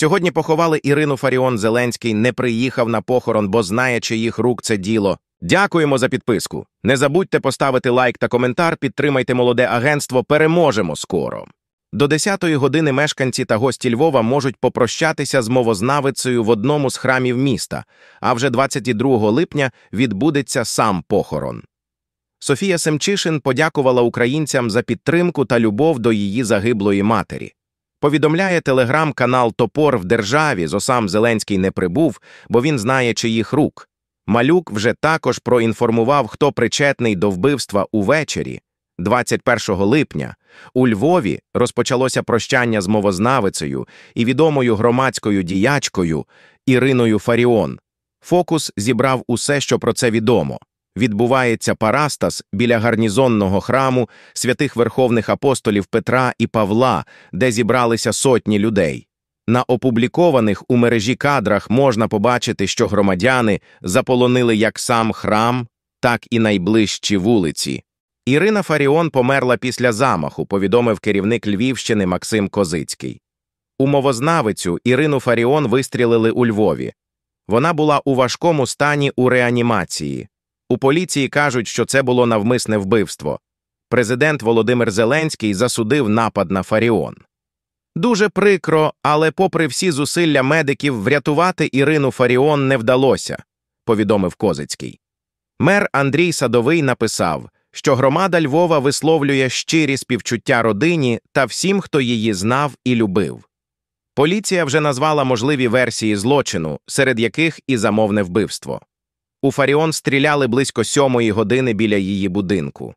Сьогодні поховали Ірину Фаріон Зеленський, не приїхав на похорон, бо знає, чиїх рук це діло. Дякуємо за підписку. Не забудьте поставити лайк та коментар, підтримайте молоде агентство, переможемо скоро. До 10-ї години мешканці та гості Львова можуть попрощатися з мовознавицею в одному з храмів міста, а вже 22 липня відбудеться сам похорон. Софія Семчишин подякувала українцям за підтримку та любов до її загиблої матері. Повідомляє телеграм-канал Топор в державі Зосам Зеленський не прибув, бо він знає чиїх рук. Малюк вже також проінформував, хто причетний до вбивства увечері, 21 липня. У Львові розпочалося прощання з мовознавицею і відомою громадською діячкою Іриною Фаріон. Фокус зібрав усе, що про це відомо відбувається Парастас біля гарнізонного храму святих верховних апостолів Петра і Павла, де зібралися сотні людей. На опублікованих у мережі кадрах можна побачити, що громадяни заполонили як сам храм, так і найближчі вулиці. Ірина Фаріон померла після замаху, повідомив керівник Львівщини Максим Козицький. У мовознавицю Ірину Фаріон вистрілили у Львові. Вона була у важкому стані у реанімації. У поліції кажуть, що це було навмисне вбивство. Президент Володимир Зеленський засудив напад на Фаріон. Дуже прикро, але, попри всі зусилля медиків, врятувати Ірину Фаріон не вдалося, повідомив Козицький. Мер Андрій Садовий написав, що громада Львова висловлює щирі співчуття родині та всім, хто її знав і любив. Поліція вже назвала можливі версії злочину, серед яких і замовне вбивство. У Фаріон стріляли близько сьомої години біля її будинку.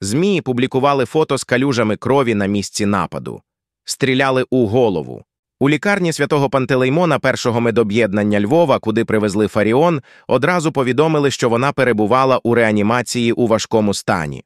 Змі публікували фото з калюжами крові на місці нападу, стріляли у голову. У лікарні святого Пантелеймона, першого медоб'єднання Львова, куди привезли Фаріон, одразу повідомили, що вона перебувала у реанімації у важкому стані.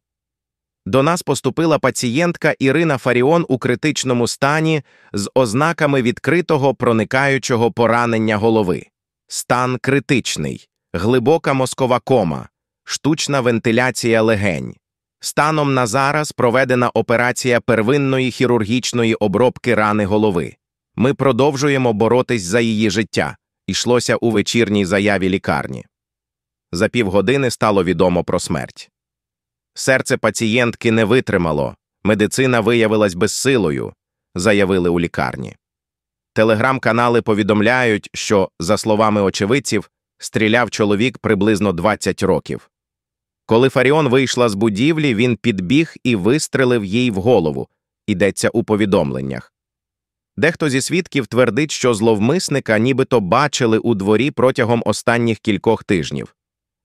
До нас поступила пацієнтка Ірина Фаріон у критичному стані з ознаками відкритого проникаючого поранення голови. Стан критичний глибока мозкова кома, штучна вентиляція легень. Станом на зараз проведена операція первинної хірургічної обробки рани голови. Ми продовжуємо боротись за її життя, Ішлося у вечірній заяві лікарні. За півгодини стало відомо про смерть. Серце пацієнтки не витримало, медицина виявилась безсилою, заявили у лікарні. Телеграм-канали повідомляють, що, за словами очевидців, стріляв чоловік приблизно 20 років. Коли Фаріон вийшла з будівлі, він підбіг і вистрелив їй в голову, йдеться у повідомленнях. Дехто зі свідків твердить, що зловмисника нібито бачили у дворі протягом останніх кількох тижнів.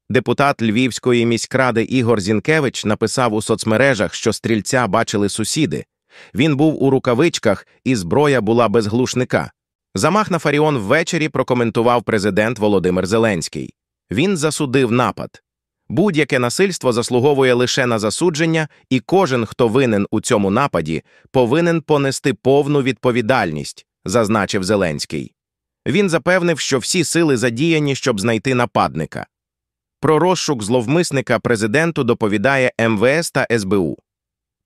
Депутат Львівської міськради Ігор Зінкевич написав у соцмережах, що стрільця бачили сусіди. Він був у рукавичках, і зброя була без глушника. Замах на Фаріон ввечері прокоментував президент Володимир Зеленський. Він засудив напад. Будь-яке насильство заслуговує лише на засудження, і кожен, хто винен у цьому нападі, повинен понести повну відповідальність, зазначив Зеленський. Він запевнив, що всі сили задіяні, щоб знайти нападника. Про розшук зловмисника президенту доповідає МВС та СБУ.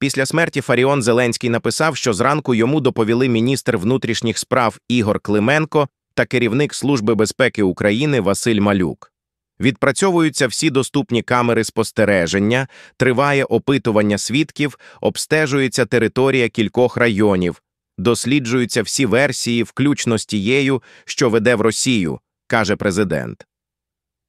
Після смерті Фаріон Зеленський написав, що зранку йому доповіли міністр внутрішніх справ Ігор Клименко та керівник Служби безпеки України Василь Малюк. Відпрацьовуються всі доступні камери спостереження, триває опитування свідків, обстежується територія кількох районів, досліджуються всі версії, включно з тією, що веде в Росію, каже президент.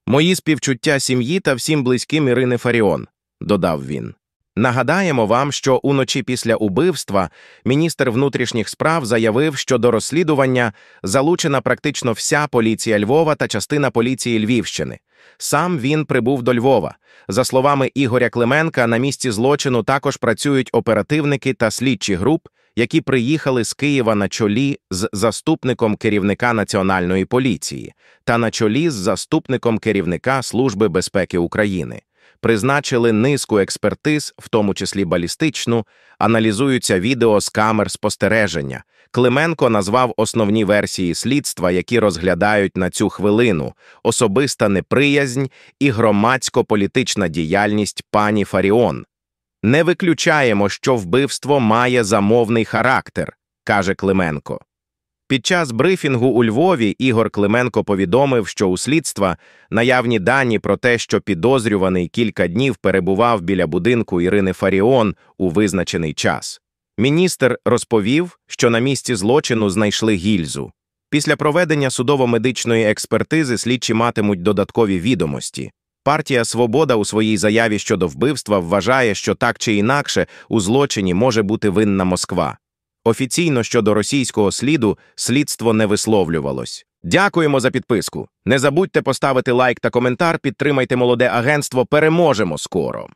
Мої співчуття сім'ї та всім близьким Ірини Фаріон, додав він. Нагадаємо вам, що уночі після убивства міністр внутрішніх справ заявив, що до розслідування залучена практично вся поліція Львова та частина поліції Львівщини. Сам він прибув до Львова. За словами Ігоря Клименка, на місці злочину також працюють оперативники та слідчі груп, які приїхали з Києва на чолі з заступником керівника національної поліції та на чолі з заступником керівника Служби безпеки України призначили низку експертиз, в тому числі балістичну, аналізуються відео з камер спостереження. Клименко назвав основні версії слідства, які розглядають на цю хвилину: особиста неприязнь і громадсько-політична діяльність пані Фаріон. Не виключаємо, що вбивство має замовний характер, каже Клименко. Під час брифінгу у Львові Ігор Клименко повідомив, що у слідства наявні дані про те, що підозрюваний кілька днів перебував біля будинку Ірини Фаріон у визначений час. Міністр розповів, що на місці злочину знайшли гільзу. Після проведення судово-медичної експертизи слідчі матимуть додаткові відомості. Партія Свобода у своїй заяві щодо вбивства вважає, що так чи інакше у злочині може бути винна Москва. Офіційно щодо російського сліду слідство не висловлювалось. Дякуємо за підписку. Не забудьте поставити лайк та коментар, підтримайте молоде агентство. Переможемо скоро.